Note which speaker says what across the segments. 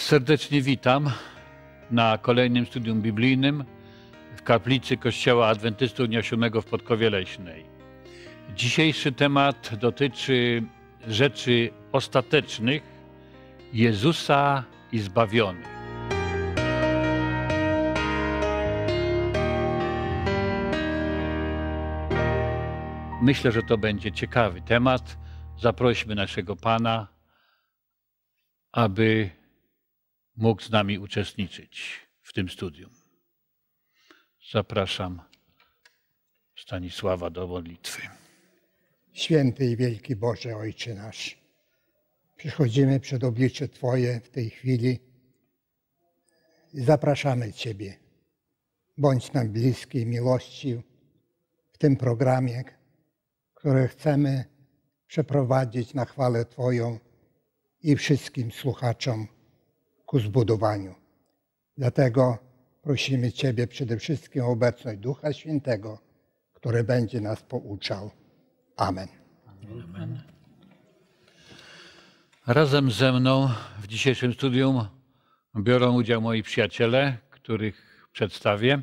Speaker 1: Serdecznie witam na kolejnym studium biblijnym w kaplicy Kościoła Adwentystów Dnia Siódmego w Podkowie Leśnej. Dzisiejszy temat dotyczy rzeczy ostatecznych Jezusa i zbawionych. Myślę, że to będzie ciekawy temat. Zaprośmy naszego Pana, aby mógł z nami uczestniczyć w tym studium. Zapraszam Stanisława do modlitwy.
Speaker 2: Święty i wielki Boże, Ojcze nasz, przychodzimy przed oblicze Twoje w tej chwili i zapraszamy Ciebie. Bądź nam bliski miłości w tym programie, który chcemy przeprowadzić na chwałę Twoją i wszystkim słuchaczom ku zbudowaniu. Dlatego prosimy Ciebie przede wszystkim o obecność Ducha Świętego, który będzie nas pouczał. Amen. Amen.
Speaker 1: Razem ze mną w dzisiejszym studium biorą udział moi przyjaciele, których przedstawię.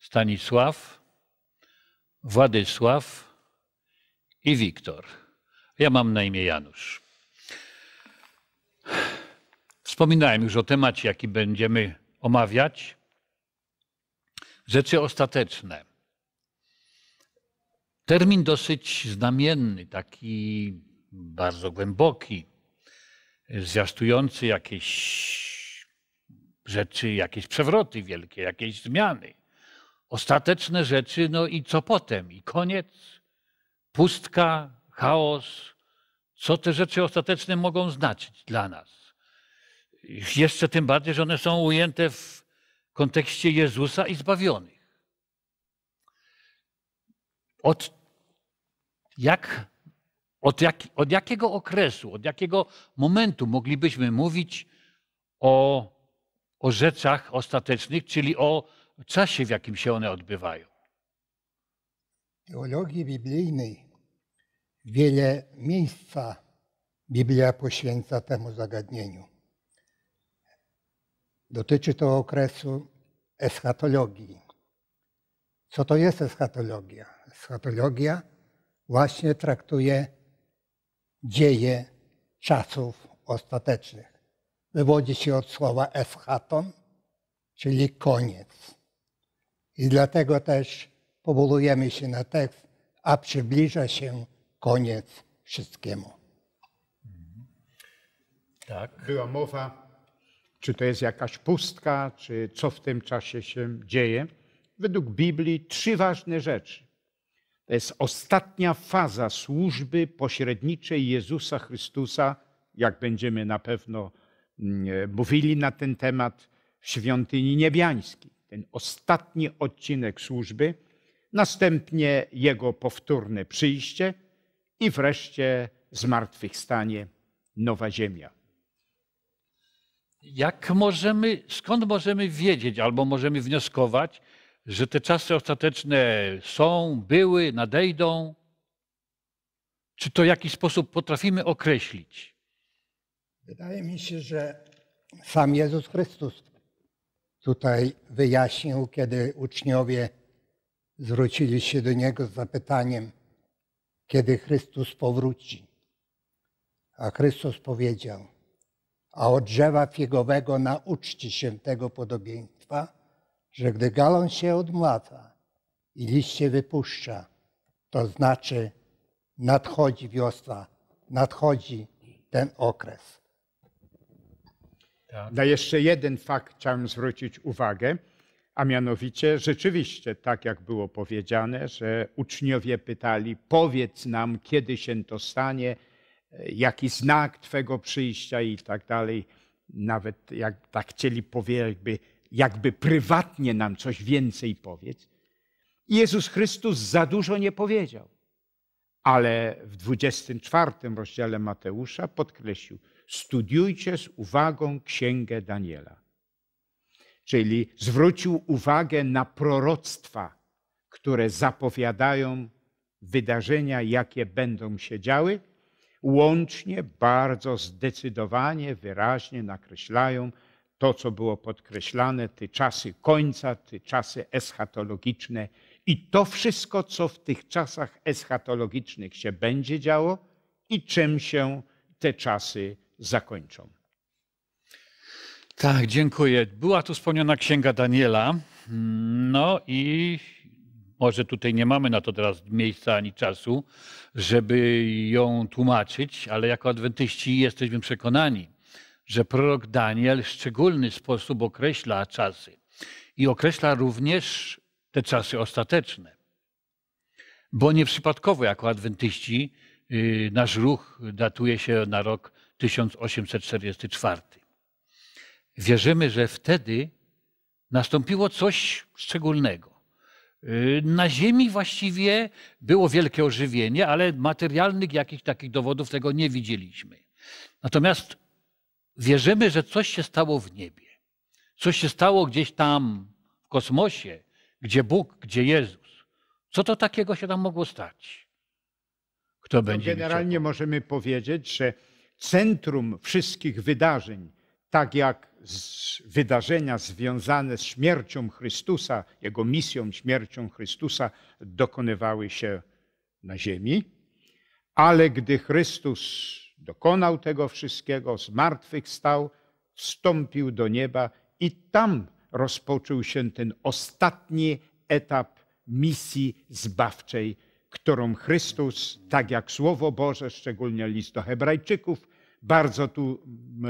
Speaker 1: Stanisław, Władysław i Wiktor. Ja mam na imię Janusz. Wspominałem już o temacie, jaki będziemy omawiać. Rzeczy ostateczne. Termin dosyć znamienny, taki bardzo głęboki, zwiastujący jakieś rzeczy, jakieś przewroty wielkie, jakieś zmiany. Ostateczne rzeczy, no i co potem? I koniec, pustka, chaos. Co te rzeczy ostateczne mogą znaczyć dla nas? Jeszcze tym bardziej, że one są ujęte w kontekście Jezusa i zbawionych. Od, jak, od, jak, od jakiego okresu, od jakiego momentu moglibyśmy mówić o, o rzeczach ostatecznych, czyli o czasie, w jakim się one odbywają?
Speaker 2: teologii biblijnej wiele miejsca Biblia poświęca temu zagadnieniu. Dotyczy to okresu eschatologii. Co to jest eschatologia? Eschatologia właśnie traktuje dzieje czasów ostatecznych. Wywodzi się od słowa eschaton, czyli koniec. I dlatego też powołujemy się na tekst, a przybliża się koniec wszystkiemu.
Speaker 3: Tak. Była mowa czy to jest jakaś pustka, czy co w tym czasie się dzieje. Według Biblii trzy ważne rzeczy. To jest ostatnia faza służby pośredniczej Jezusa Chrystusa, jak będziemy na pewno mm, e, mówili na ten temat w świątyni niebiańskiej. Ten ostatni odcinek służby, następnie jego powtórne przyjście i wreszcie zmartwychwstanie, nowa ziemia
Speaker 1: jak możemy, skąd możemy wiedzieć albo możemy wnioskować, że te czasy ostateczne są, były, nadejdą? Czy to w jakiś sposób potrafimy określić?
Speaker 2: Wydaje mi się, że sam Jezus Chrystus tutaj wyjaśnił, kiedy uczniowie zwrócili się do Niego z zapytaniem, kiedy Chrystus powróci. A Chrystus powiedział, a od drzewa figowego nauczcie się tego podobieństwa, że gdy galon się odmlata i liście wypuszcza, to znaczy nadchodzi wiosna, nadchodzi ten okres.
Speaker 3: Tak. Na jeszcze jeden fakt chciałem zwrócić uwagę, a mianowicie rzeczywiście, tak jak było powiedziane, że uczniowie pytali, powiedz nam, kiedy się to stanie, jaki znak Twego przyjścia i tak dalej. Nawet jak tak chcieli powiedzieć, jakby, jakby prywatnie nam coś więcej powiedz. Jezus Chrystus za dużo nie powiedział, ale w 24 rozdziale Mateusza podkreślił: studiujcie z uwagą Księgę Daniela. Czyli zwrócił uwagę na proroctwa, które zapowiadają wydarzenia, jakie będą się działy łącznie, bardzo zdecydowanie, wyraźnie nakreślają to, co było podkreślane, te czasy końca, te czasy eschatologiczne i to wszystko, co w tych czasach eschatologicznych się będzie działo i czym się te czasy
Speaker 1: zakończą. Tak, dziękuję. Była tu wspomniana księga Daniela. No i może tutaj nie mamy na to teraz miejsca ani czasu, żeby ją tłumaczyć, ale jako adwentyści jesteśmy przekonani, że prorok Daniel w szczególny sposób określa czasy i określa również te czasy ostateczne. Bo nieprzypadkowo jako adwentyści y, nasz ruch datuje się na rok 1844. Wierzymy, że wtedy nastąpiło coś szczególnego Y, na ziemi właściwie było wielkie ożywienie, ale materialnych jakichś takich dowodów tego nie widzieliśmy. Natomiast wierzymy, że coś się stało w niebie. Coś się stało gdzieś tam w kosmosie, gdzie Bóg, gdzie Jezus. Co to takiego się tam mogło stać? Kto no
Speaker 3: będzie Generalnie możemy powiedzieć,
Speaker 1: że centrum
Speaker 3: wszystkich wydarzeń, tak jak wydarzenia związane z śmiercią Chrystusa, jego misją, śmiercią Chrystusa, dokonywały się na ziemi. Ale gdy Chrystus dokonał tego wszystkiego, zmartwychwstał, wstąpił do nieba i tam rozpoczął się ten ostatni etap misji zbawczej, którą Chrystus, tak jak Słowo Boże, szczególnie list do Hebrajczyków, bardzo tu e,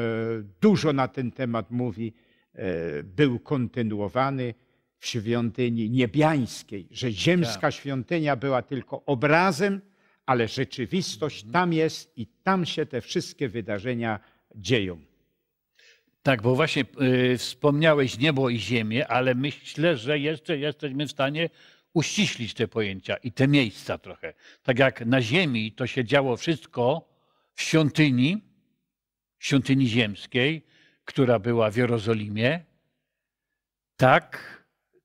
Speaker 3: dużo na ten temat mówi, e, był kontynuowany w świątyni niebiańskiej, że ziemska tak. świątynia była tylko obrazem, ale rzeczywistość mhm. tam jest i tam się te wszystkie wydarzenia
Speaker 1: dzieją. Tak, bo właśnie y, wspomniałeś niebo i ziemię, ale myślę, że jeszcze jesteśmy w stanie uściślić te pojęcia i te miejsca trochę. Tak jak na ziemi to się działo wszystko w świątyni, świątyni ziemskiej, która była w Jerozolimie, tak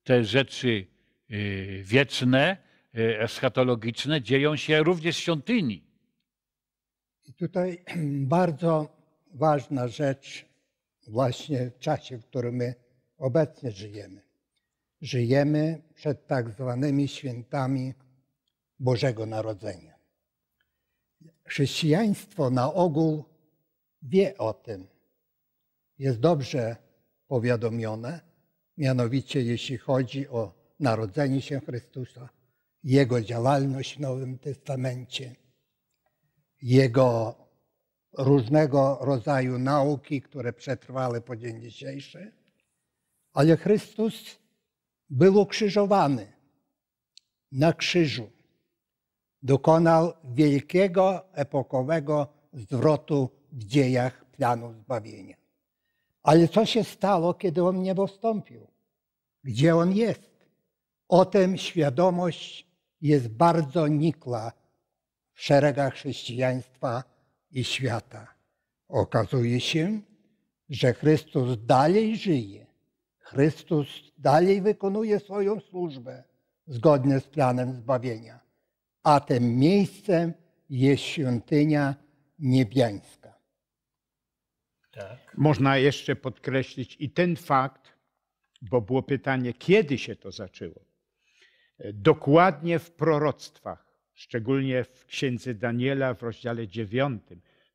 Speaker 1: te rzeczy y, wieczne, y, eschatologiczne dzieją się również w świątyni.
Speaker 2: I tutaj bardzo ważna rzecz właśnie w czasie, w którym my obecnie żyjemy. Żyjemy przed tak zwanymi świętami Bożego Narodzenia. Chrześcijaństwo na ogół wie o tym. Jest dobrze powiadomione, mianowicie jeśli chodzi o narodzenie się Chrystusa, Jego działalność w Nowym Testamencie, Jego różnego rodzaju nauki, które przetrwały po dzień dzisiejszy, ale Chrystus był ukrzyżowany na krzyżu. Dokonał wielkiego epokowego zwrotu w dziejach planu zbawienia. Ale co się stało, kiedy on nie dostąpił? Gdzie on jest? O tym świadomość jest bardzo nikła w szeregach chrześcijaństwa i świata. Okazuje się, że Chrystus dalej żyje. Chrystus dalej wykonuje swoją służbę zgodnie z planem zbawienia. A tym miejscem jest świątynia niebiańska.
Speaker 1: Tak.
Speaker 3: Można jeszcze podkreślić i ten fakt, bo było pytanie, kiedy się to zaczęło. Dokładnie w proroctwach, szczególnie w księdze Daniela w rozdziale 9,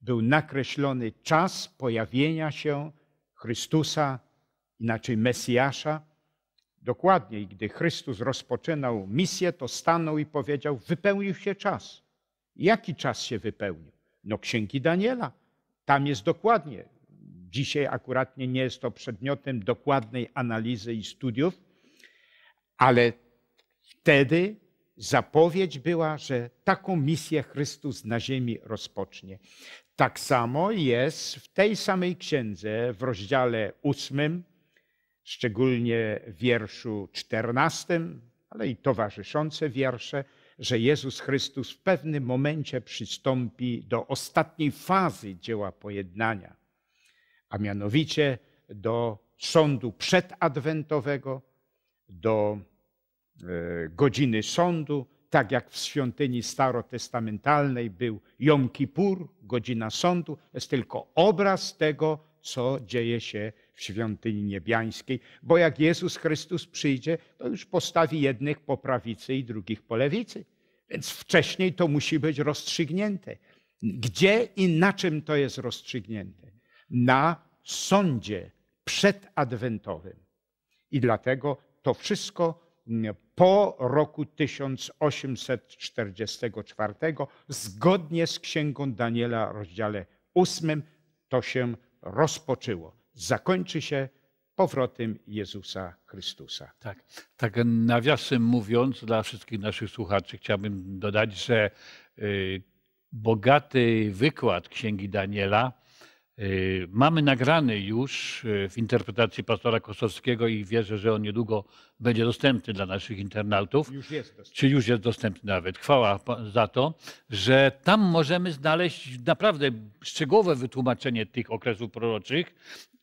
Speaker 3: był nakreślony czas pojawienia się Chrystusa, inaczej Mesjasza. Dokładnie, i gdy Chrystus rozpoczynał misję, to stanął i powiedział: Wypełnił się czas. Jaki czas się wypełnił? No, księgi Daniela. Tam jest dokładnie Dzisiaj akurat nie jest to przedmiotem dokładnej analizy i studiów, ale wtedy zapowiedź była, że taką misję Chrystus na ziemi rozpocznie. Tak samo jest w tej samej księdze, w rozdziale ósmym, szczególnie w wierszu czternastym, ale i towarzyszące wiersze, że Jezus Chrystus w pewnym momencie przystąpi do ostatniej fazy dzieła pojednania a mianowicie do sądu przedadwentowego, do e, godziny sądu, tak jak w świątyni starotestamentalnej był Jom Kippur, godzina sądu, jest tylko obraz tego, co dzieje się w świątyni niebiańskiej, bo jak Jezus Chrystus przyjdzie, to już postawi jednych po prawicy i drugich po lewicy. Więc wcześniej to musi być rozstrzygnięte. Gdzie i na czym to jest rozstrzygnięte? na sądzie przedadwentowym. I dlatego to wszystko po roku 1844, zgodnie z Księgą Daniela, rozdziale 8, to się rozpoczęło. Zakończy się powrotem Jezusa Chrystusa.
Speaker 1: Tak, tak nawiasem mówiąc, dla wszystkich naszych słuchaczy chciałbym dodać, że y, bogaty wykład Księgi Daniela Y, mamy nagrany już y, w interpretacji pastora Kosowskiego i wierzę, że on niedługo będzie dostępny dla naszych internautów. Już jest dostępny. Czy już jest dostępny nawet. Chwała za to, że tam możemy znaleźć naprawdę szczegółowe wytłumaczenie tych okresów proroczych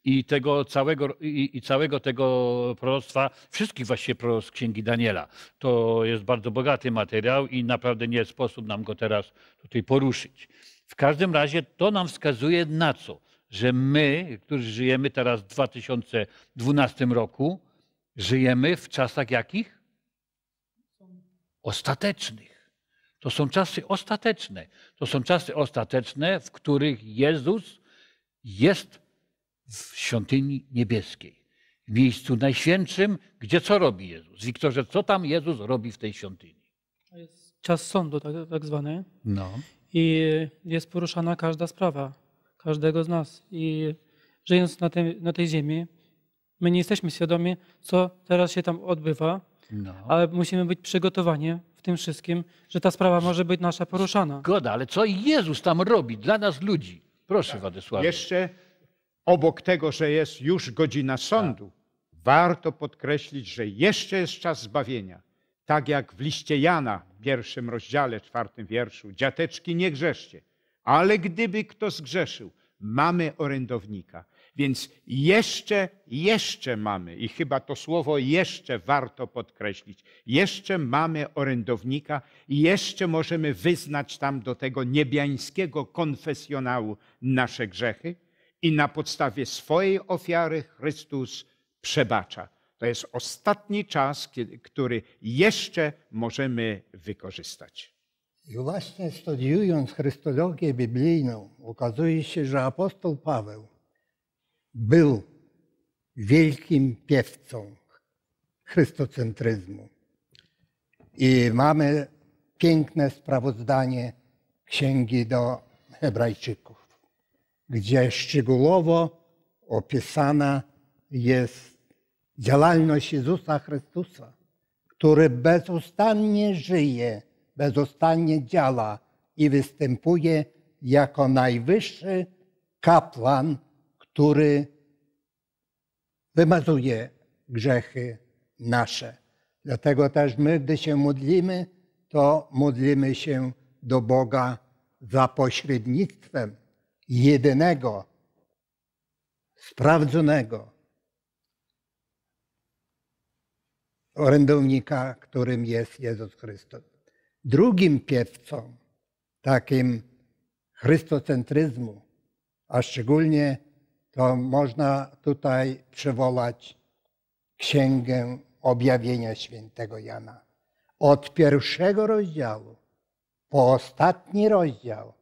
Speaker 1: i tego całego, i, i całego tego proroctwa, wszystkich właściwie proroctw Księgi Daniela. To jest bardzo bogaty materiał i naprawdę nie jest sposób nam go teraz tutaj poruszyć. W każdym razie to nam wskazuje na co? że my, którzy żyjemy teraz w 2012 roku, żyjemy w czasach jakich? Ostatecznych. To są czasy ostateczne. To są czasy ostateczne, w których Jezus jest w świątyni niebieskiej. W miejscu najświętszym, gdzie co robi Jezus? Wiktorze, co tam Jezus robi w tej świątyni?
Speaker 4: Jest czas sądu, tak, tak zwany. No. I jest poruszana każda sprawa każdego z nas. I żyjąc na, na tej ziemi, my nie jesteśmy świadomi, co teraz się tam odbywa, no. ale musimy być przygotowani w tym wszystkim, że ta sprawa może być nasza poruszana. Goda, ale co Jezus tam robi dla nas ludzi?
Speaker 1: Proszę, tak. Jeszcze
Speaker 3: obok tego, że jest już godzina sądu, tak. warto podkreślić, że jeszcze jest czas zbawienia. Tak jak w liście Jana, w pierwszym rozdziale, czwartym wierszu, dziateczki nie grzeszcie. Ale gdyby kto zgrzeszył, mamy orędownika. Więc jeszcze, jeszcze mamy, i chyba to słowo jeszcze warto podkreślić, jeszcze mamy orędownika i jeszcze możemy wyznać tam do tego niebiańskiego konfesjonału nasze grzechy i na podstawie swojej ofiary Chrystus przebacza. To jest ostatni czas, który jeszcze możemy wykorzystać.
Speaker 2: I właśnie studiując Chrystologię biblijną, okazuje się, że apostoł Paweł był wielkim piewcą chrystocentryzmu. I mamy piękne sprawozdanie księgi do Hebrajczyków, gdzie szczegółowo opisana jest działalność Jezusa Chrystusa, który bezustannie żyje bezostannie działa i występuje jako najwyższy kapłan, który wymazuje grzechy nasze. Dlatego też my, gdy się modlimy, to modlimy się do Boga za pośrednictwem jedynego, sprawdzonego orędownika, którym jest Jezus Chrystus drugim piewcą takim chrystocentryzmu, a szczególnie to można tutaj przywołać Księgę Objawienia Świętego Jana. Od pierwszego rozdziału po ostatni rozdział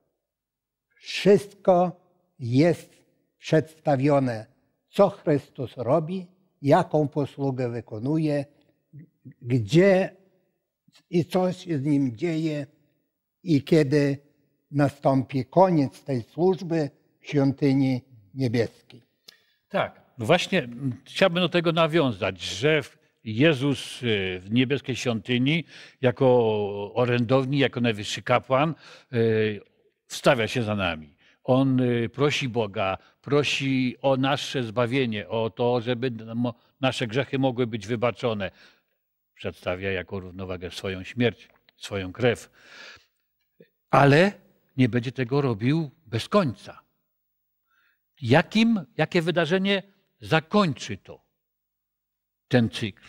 Speaker 2: wszystko jest przedstawione, co Chrystus robi, jaką posługę wykonuje, gdzie i co się z nim dzieje i kiedy nastąpi koniec tej służby w świątyni niebieskiej.
Speaker 1: Tak, no właśnie chciałbym do tego nawiązać, że Jezus y, w niebieskiej świątyni jako orędowni, jako najwyższy kapłan y, wstawia się za nami. On y, prosi Boga, prosi o nasze zbawienie, o to, żeby nasze grzechy mogły być wybaczone, przedstawia jako równowagę swoją śmierć, swoją krew. Ale nie będzie tego robił bez końca. Jakim, jakie wydarzenie zakończy to ten cykl?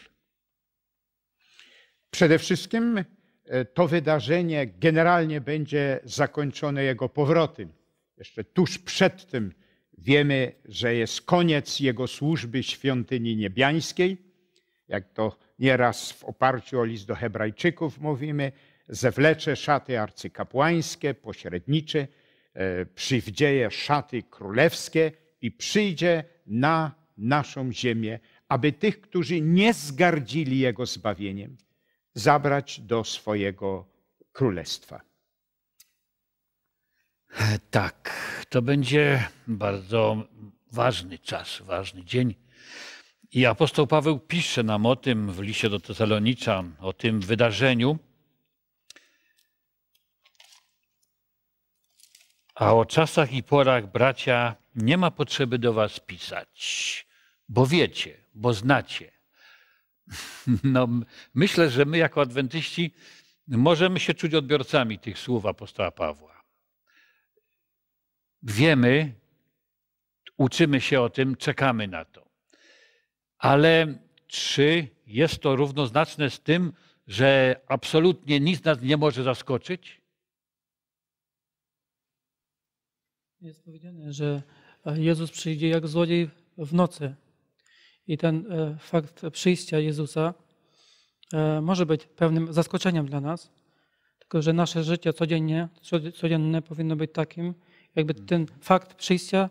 Speaker 3: Przede wszystkim e, to wydarzenie generalnie będzie zakończone jego powrotem. Jeszcze tuż przed tym wiemy, że jest koniec jego służby świątyni niebiańskiej, jak to nieraz w oparciu o list do Hebrajczyków mówimy, zewlecze szaty arcykapłańskie, pośrednicze, e, przywdzieje szaty królewskie i przyjdzie na naszą ziemię, aby tych, którzy nie zgardzili Jego zbawieniem, zabrać do swojego królestwa.
Speaker 1: E, tak, to będzie bardzo ważny czas, ważny dzień. I apostoł Paweł pisze nam o tym w liście do Tesalonicza, o tym wydarzeniu. A o czasach i porach, bracia, nie ma potrzeby do was pisać, bo wiecie, bo znacie. No, myślę, że my jako adwentyści możemy się czuć odbiorcami tych słów apostoła Pawła. Wiemy, uczymy się o tym, czekamy na to ale czy jest to równoznaczne z tym, że absolutnie nic nas nie może zaskoczyć?
Speaker 4: Jest powiedziane, że e, Jezus przyjdzie jak złodziej w nocy. I ten e, fakt przyjścia Jezusa e, może być pewnym zaskoczeniem dla nas, tylko że nasze życie codziennie, codzienne powinno być takim, jakby ten fakt przyjścia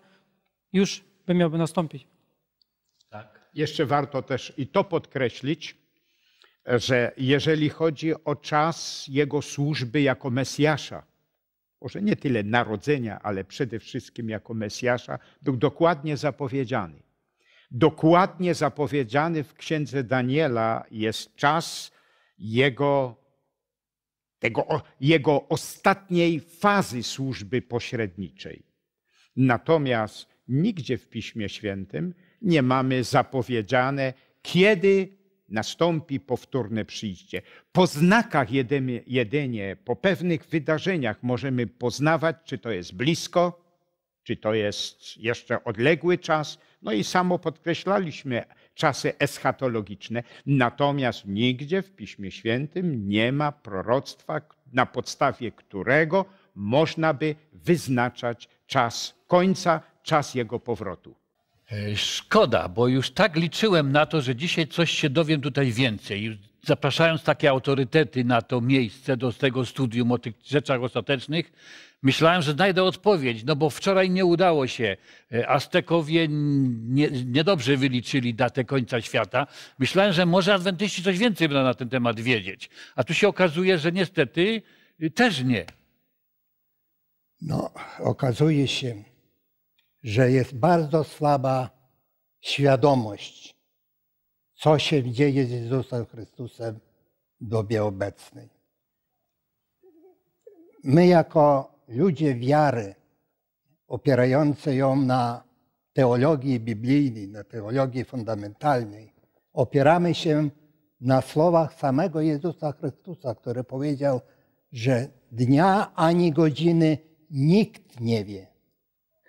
Speaker 4: już by miałby nastąpić
Speaker 3: jeszcze warto też i to podkreślić, że jeżeli chodzi o czas jego służby jako Mesjasza, może nie tyle narodzenia, ale przede wszystkim jako Mesjasza, był dokładnie zapowiedziany. Dokładnie zapowiedziany w księdze Daniela jest czas jego, tego, jego ostatniej fazy służby pośredniczej. Natomiast nigdzie w Piśmie Świętym nie mamy zapowiedziane, kiedy nastąpi powtórne przyjście. Po znakach jedynie, jedynie, po pewnych wydarzeniach możemy poznawać, czy to jest blisko, czy to jest jeszcze odległy czas. No i samo podkreślaliśmy czasy eschatologiczne. Natomiast nigdzie w Piśmie Świętym nie ma proroctwa, na podstawie którego można by wyznaczać czas końca, czas jego powrotu.
Speaker 1: E, szkoda, bo już tak liczyłem na to, że dzisiaj coś się dowiem tutaj więcej. Zapraszając takie autorytety na to miejsce, do tego studium o tych rzeczach ostatecznych, myślałem, że znajdę odpowiedź, no bo wczoraj nie udało się. E, Aztekowie nie, niedobrze wyliczyli datę końca świata. Myślałem, że może adwentyści coś więcej będą na ten temat wiedzieć. A tu się okazuje, że niestety y, też nie.
Speaker 2: No, okazuje się, że jest bardzo słaba świadomość, co się dzieje z Jezusem Chrystusem w dobie obecnej. My, jako ludzie wiary, opierający ją na teologii biblijnej, na teologii fundamentalnej, opieramy się na słowach samego Jezusa Chrystusa, który powiedział, że dnia ani godziny nikt nie wie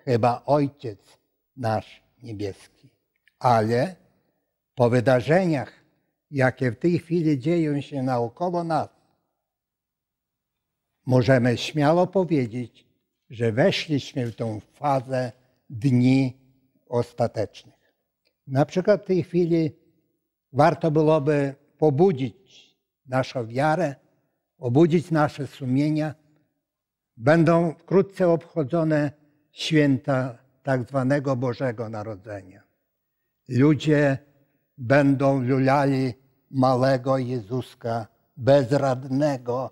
Speaker 2: chyba Ojciec nasz niebieski. Ale po wydarzeniach, jakie w tej chwili dzieją się naokoło nas, możemy śmiało powiedzieć, że weszliśmy w tą fazę dni ostatecznych. Na przykład w tej chwili warto byłoby pobudzić naszą wiarę, obudzić nasze sumienia. Będą wkrótce obchodzone święta tak zwanego Bożego Narodzenia. Ludzie będą luliali małego Jezuska, bezradnego.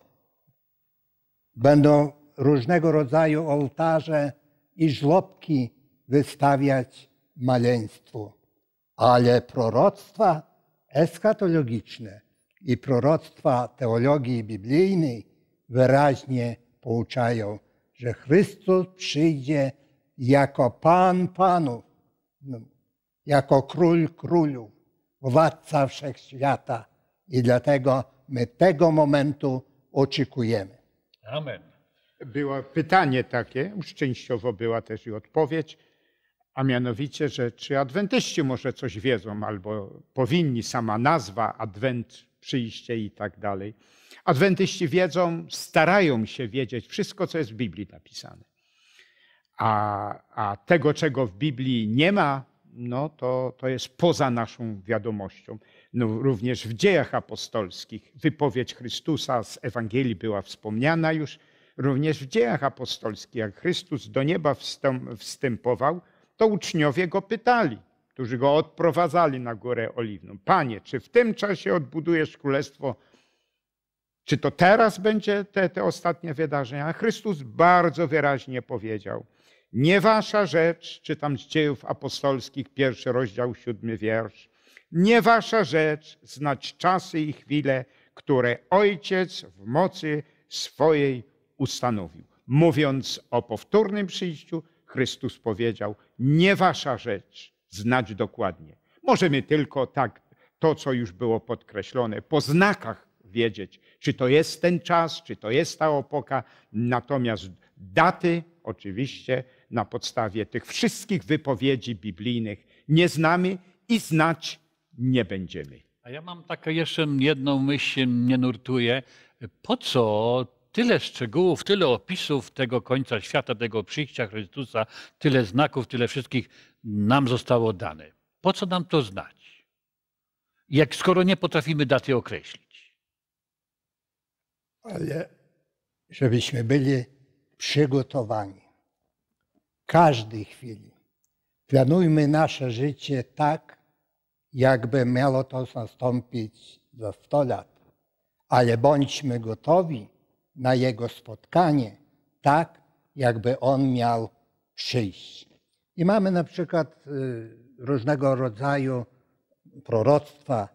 Speaker 2: Będą różnego rodzaju ołtarze i żłobki wystawiać maleństwu. Ale proroctwa eskatologiczne i proroctwa teologii biblijnej wyraźnie pouczają, że Chrystus przyjdzie jako Pan Panów, no, jako Król Królów, Władca Wszechświata. I dlatego my tego momentu oczekujemy.
Speaker 1: Amen.
Speaker 3: Było pytanie takie, szczęściowo była też i odpowiedź, a mianowicie, że czy adwentyści może coś wiedzą, albo powinni, sama nazwa adwent przyjście i tak dalej. Adwentyści wiedzą, starają się wiedzieć wszystko, co jest w Biblii napisane. A, a tego, czego w Biblii nie ma, no to, to jest poza naszą wiadomością. No, również w dziejach apostolskich wypowiedź Chrystusa z Ewangelii była wspomniana już. Również w dziejach apostolskich, jak Chrystus do nieba wstępował, to uczniowie go pytali – którzy go odprowadzali na górę oliwną. Panie, czy w tym czasie odbudujesz królestwo? Czy to teraz będzie te, te ostatnie wydarzenia? A Chrystus bardzo wyraźnie powiedział: Nie wasza rzecz, tam z dziejów apostolskich, pierwszy rozdział, siódmy wiersz. Nie wasza rzecz znać czasy i chwile, które Ojciec w mocy swojej ustanowił. Mówiąc o powtórnym przyjściu, Chrystus powiedział: Nie wasza rzecz znać dokładnie. Możemy tylko tak to, co już było podkreślone, po znakach wiedzieć, czy to jest ten czas, czy to jest ta opoka. Natomiast daty, oczywiście, na podstawie tych wszystkich wypowiedzi biblijnych nie znamy i znać nie będziemy.
Speaker 1: A ja mam taką jeszcze jedną myśl, mnie nurtuje. Po co tyle szczegółów, tyle opisów tego końca świata, tego przyjścia Chrystusa, tyle znaków, tyle wszystkich nam zostało dane. Po co nam to znać? Jak skoro nie potrafimy daty określić. Ale
Speaker 2: żebyśmy byli przygotowani. W każdej chwili. Planujmy nasze życie tak, jakby miało to nastąpić za 100 lat, ale bądźmy gotowi na Jego spotkanie tak, jakby On miał przyjść. I mamy na przykład y, różnego rodzaju proroctwa,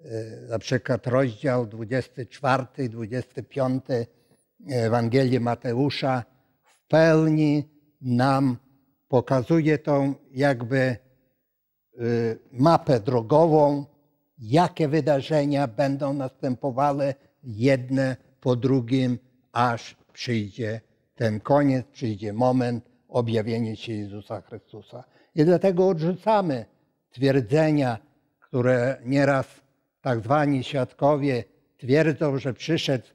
Speaker 2: y, na przykład rozdział 24 i 25 Ewangelii Mateusza w pełni nam pokazuje tą jakby y, mapę drogową, jakie wydarzenia będą następowały jedne po drugim, aż przyjdzie ten koniec, przyjdzie moment, objawienie się Jezusa Chrystusa. I dlatego odrzucamy twierdzenia, które nieraz tak zwani świadkowie twierdzą, że przyszedł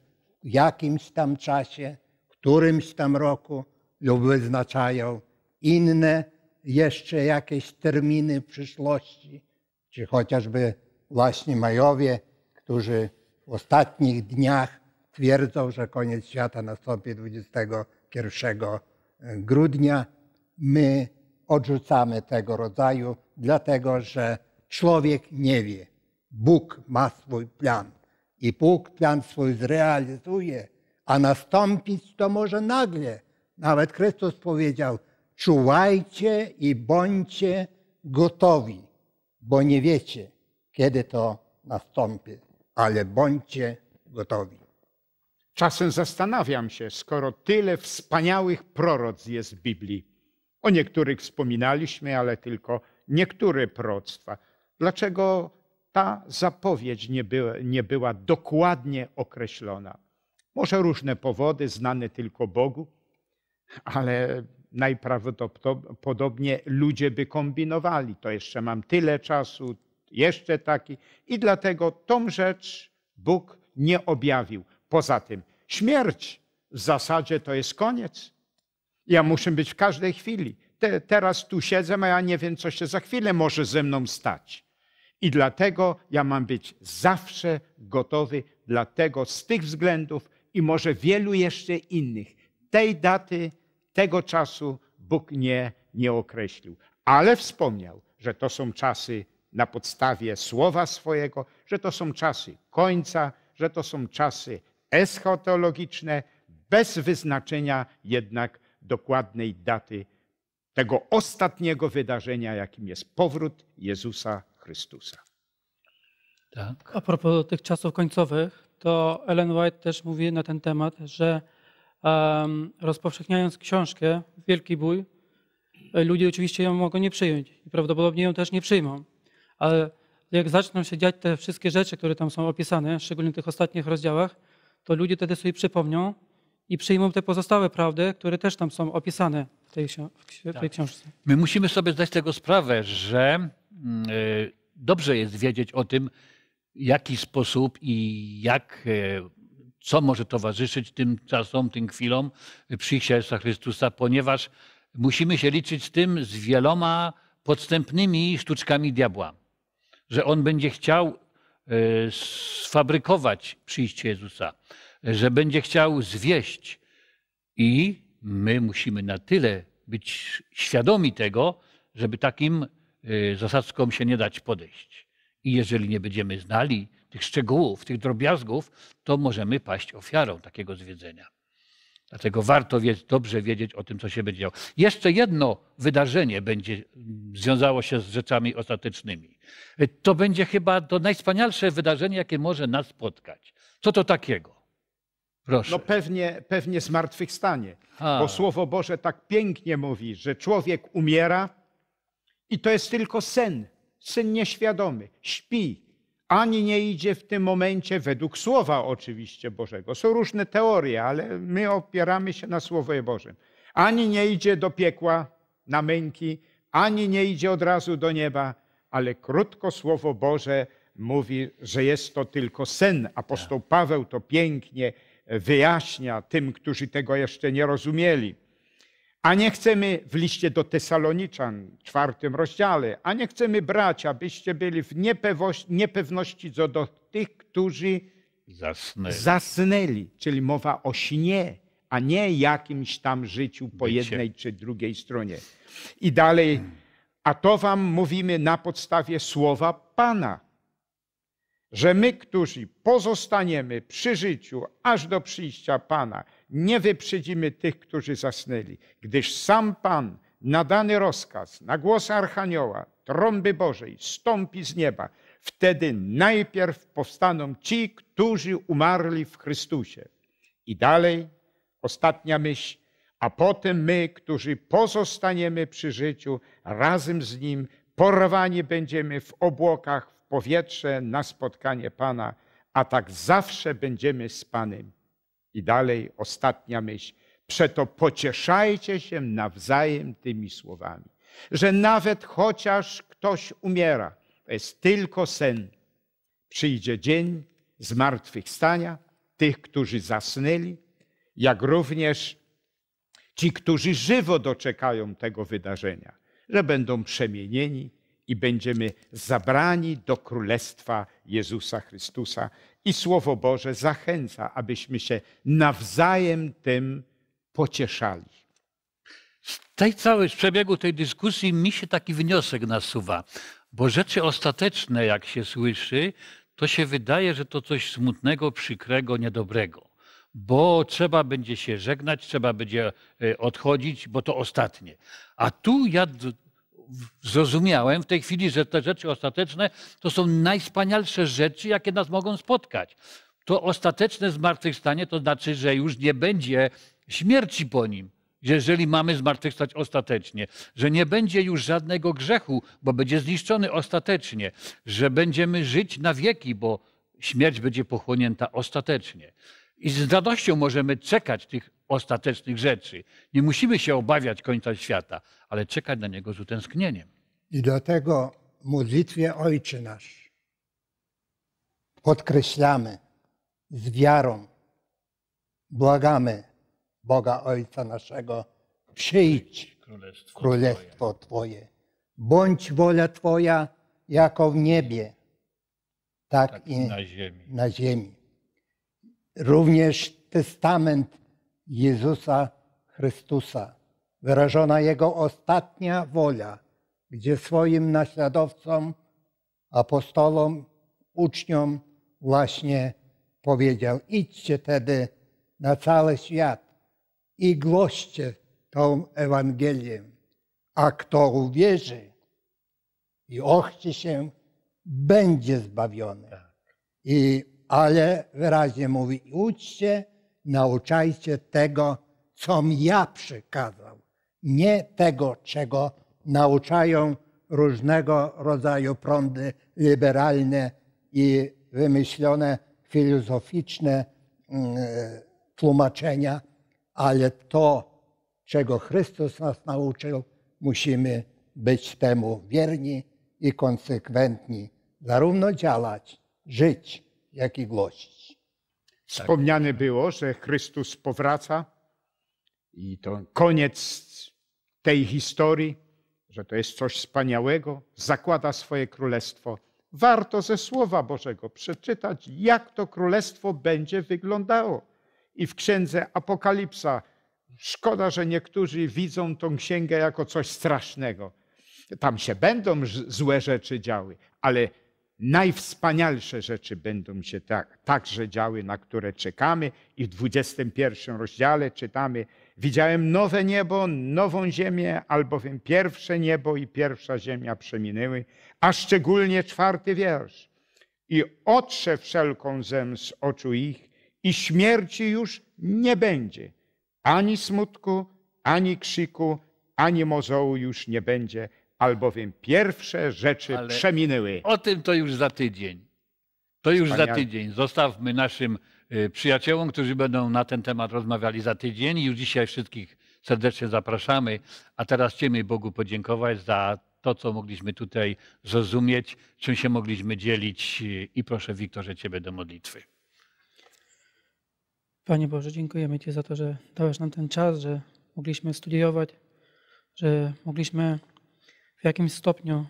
Speaker 2: w jakimś tam czasie, którymś tam roku lub wyznaczają inne jeszcze jakieś terminy w przyszłości, czy chociażby właśnie Majowie, którzy w ostatnich dniach twierdzą, że koniec świata nastąpi 21 grudnia my odrzucamy tego rodzaju, dlatego że człowiek nie wie. Bóg ma swój plan i Bóg plan swój zrealizuje, a nastąpić to może nagle. Nawet Chrystus powiedział: czuwajcie i bądźcie gotowi, bo nie wiecie, kiedy to nastąpi, ale bądźcie gotowi.
Speaker 3: Czasem zastanawiam się, skoro tyle wspaniałych proroc jest w Biblii. O niektórych wspominaliśmy, ale tylko niektóre proroctwa. Dlaczego ta zapowiedź nie była, nie była dokładnie określona? Może różne powody, znane tylko Bogu, ale najprawdopodobniej ludzie by kombinowali. To jeszcze mam tyle czasu, jeszcze taki. I dlatego tą rzecz Bóg nie objawił poza tym. Śmierć w zasadzie to jest koniec. Ja muszę być w każdej chwili. Te, teraz tu siedzę, a ja nie wiem, co się za chwilę może ze mną stać. I dlatego ja mam być zawsze gotowy, dlatego z tych względów i może wielu jeszcze innych. Tej daty, tego czasu Bóg nie, nie określił, ale wspomniał, że to są czasy na podstawie słowa swojego, że to są czasy końca, że to są czasy eschatologiczne, bez wyznaczenia jednak dokładnej daty tego ostatniego wydarzenia, jakim jest powrót Jezusa Chrystusa.
Speaker 4: Tak. A propos tych czasów końcowych, to Ellen White też mówi na ten temat, że um, rozpowszechniając książkę Wielki Bój, ludzie oczywiście ją mogą nie przyjąć i prawdopodobnie ją też nie przyjmą, ale jak zaczną się dziać te wszystkie rzeczy, które tam są opisane, szczególnie w tych ostatnich rozdziałach, to ludzie wtedy sobie przypomną i przyjmą te pozostałe prawdy, które też tam są opisane w tej, w tej tak. książce.
Speaker 1: My musimy sobie zdać tego sprawę, że mm, e, dobrze jest wiedzieć o tym, jaki sposób i jak, e, co może towarzyszyć tym czasom, tym chwilom przyjścia Jezusa Chrystusa, ponieważ musimy się liczyć z tym, z wieloma podstępnymi sztuczkami diabła. Że on będzie chciał E, sfabrykować przyjście Jezusa, że będzie chciał zwieść. I my musimy na tyle być świadomi tego, żeby takim e, zasadzkom się nie dać podejść. I jeżeli nie będziemy znali tych szczegółów, tych drobiazgów, to możemy paść ofiarą takiego zwiedzenia. Dlatego warto dobrze wiedzieć o tym, co się będzie działo. Jeszcze jedno wydarzenie będzie mm, związało się z rzeczami ostatecznymi. To będzie chyba to najwspanialsze wydarzenie, jakie może nas spotkać. Co to takiego? Proszę. No pewnie, pewnie
Speaker 3: zmartwychwstanie. A. Bo Słowo Boże tak pięknie mówi, że człowiek umiera i to jest tylko sen. Sen nieświadomy. Śpi. Ani nie idzie w tym momencie według Słowa oczywiście Bożego. Są różne teorie, ale my opieramy się na Słowie Bożym. Ani nie idzie do piekła na męki, ani nie idzie od razu do nieba, ale krótko Słowo Boże mówi, że jest to tylko sen. Apostoł tak. Paweł to pięknie wyjaśnia tym, którzy tego jeszcze nie rozumieli. A nie chcemy w liście do Tesaloniczan, czwartym rozdziale, a nie chcemy brać, abyście byli w niepewności co do tych, którzy zasnęli. zasnęli. Czyli mowa o śnie, a nie jakimś tam życiu po Bycie. jednej czy drugiej stronie. I dalej a to wam mówimy na podstawie słowa Pana, że my, którzy pozostaniemy przy życiu aż do przyjścia Pana, nie wyprzedzimy tych, którzy zasnęli, gdyż sam Pan na dany rozkaz, na głos Archanioła, trąby Bożej, stąpi z nieba. Wtedy najpierw powstaną ci, którzy umarli w Chrystusie. I dalej, ostatnia myśl, a potem my, którzy pozostaniemy przy życiu, razem z Nim porwani będziemy w obłokach, w powietrze na spotkanie Pana, a tak zawsze będziemy z Panem. I dalej ostatnia myśl. Przeto pocieszajcie się nawzajem tymi słowami, że nawet chociaż ktoś umiera, to jest tylko sen. Przyjdzie dzień zmartwychwstania tych, którzy zasnęli, jak również ci, którzy żywo doczekają tego wydarzenia, że będą przemienieni i będziemy zabrani do Królestwa Jezusa Chrystusa. I Słowo Boże zachęca, abyśmy się nawzajem tym
Speaker 1: pocieszali. Z tej całej, z przebiegu tej dyskusji mi się taki wniosek nasuwa, bo rzeczy ostateczne, jak się słyszy, to się wydaje, że to coś smutnego, przykrego, niedobrego bo trzeba będzie się żegnać, trzeba będzie e, odchodzić, bo to ostatnie. A tu ja zrozumiałem w tej chwili, że te rzeczy ostateczne to są najspanialsze rzeczy, jakie nas mogą spotkać. To ostateczne zmartwychwstanie to znaczy, że już nie będzie śmierci po nim jeżeli mamy zmartwychwstać ostatecznie, że nie będzie już żadnego grzechu, bo będzie zniszczony ostatecznie, że będziemy żyć na wieki, bo śmierć będzie pochłonięta ostatecznie. I z radością możemy czekać tych ostatecznych rzeczy. Nie musimy się obawiać końca świata, ale czekać na niego z utęsknieniem.
Speaker 2: I dlatego w modlitwie Ojcze Nasz podkreślamy z wiarą, błagamy Boga Ojca naszego, przyjdź
Speaker 1: Królestwo, Królestwo
Speaker 2: Twoje. Twoje. bądź wola Twoja jako w niebie, tak, tak i na ziemi. Na ziemi. Również testament Jezusa Chrystusa, wyrażona Jego ostatnia wola, gdzie swoim naśladowcom, apostolom, uczniom właśnie powiedział: idźcie tedy na cały świat i głoście tą Ewangelię, a kto uwierzy i ochci się, będzie zbawiony. Tak. I ale wyraźnie mówi: uczcie, nauczajcie tego, co ja przykazał, nie tego, czego nauczają różnego rodzaju prądy liberalne i wymyślone filozoficzne mm, tłumaczenia, ale to, czego Chrystus nas nauczył, musimy być temu wierni i konsekwentni, zarówno działać, żyć, jak i głosić. Tak.
Speaker 4: Wspomniane
Speaker 2: było, że Chrystus powraca
Speaker 3: i to koniec tej historii, że to jest coś wspaniałego, zakłada swoje królestwo. Warto ze Słowa Bożego przeczytać, jak to królestwo będzie wyglądało. I w księdze Apokalipsa, szkoda, że niektórzy widzą tą księgę jako coś strasznego. Tam się będą złe rzeczy działy, ale najwspanialsze rzeczy będą się tak, także działy, na które czekamy. I w 21 rozdziale czytamy: Widziałem nowe niebo, nową ziemię, albowiem pierwsze niebo i pierwsza ziemia przeminęły, a szczególnie czwarty wiersz. I otrze wszelką zem z oczu ich, i śmierci już nie będzie, ani smutku, ani krzyku, ani mozołu już nie będzie albowiem pierwsze rzeczy Ale przeminęły.
Speaker 1: O tym to już za tydzień. To już za tydzień. Zostawmy naszym y, przyjaciołom, którzy będą na ten temat rozmawiali za tydzień. Już dzisiaj wszystkich serdecznie zapraszamy. A teraz chcielibyśmy Bogu podziękować za to, co mogliśmy tutaj zrozumieć, czym się mogliśmy dzielić. Y, I proszę, Wiktorze, Ciebie do
Speaker 4: modlitwy. Panie Boże, dziękujemy Ci za to, że dałeś nam ten czas, że mogliśmy studiować, że mogliśmy jakim stopniu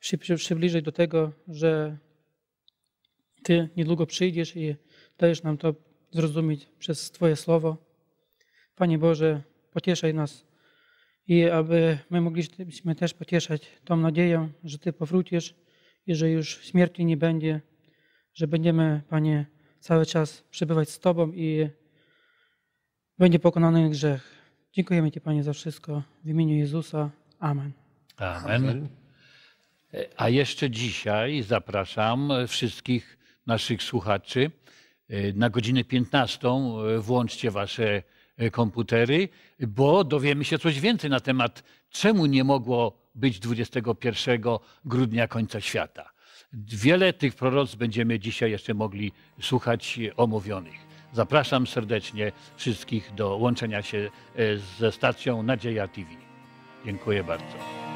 Speaker 4: się przybliżyć do tego, że Ty niedługo przyjdziesz i dajesz nam to zrozumieć przez Twoje słowo. Panie Boże, pocieszaj nas i aby my mogliśmy też pocieszać tą nadzieją, że Ty powrócisz i że już śmierci nie będzie, że będziemy, Panie, cały czas przebywać z Tobą i będzie pokonany grzech. Dziękujemy Ci, Panie, za wszystko. W imieniu Jezusa. Amen. Amen.
Speaker 1: E, a jeszcze dzisiaj zapraszam wszystkich naszych słuchaczy e, na godzinę 15. E, włączcie wasze komputery, bo dowiemy się coś więcej na temat, czemu nie mogło być 21 grudnia końca świata. Wiele tych proroc będziemy dzisiaj jeszcze mogli słuchać omówionych. Zapraszam serdecznie wszystkich do łączenia się ze stacją Nadzieja TV. Dziękuję bardzo.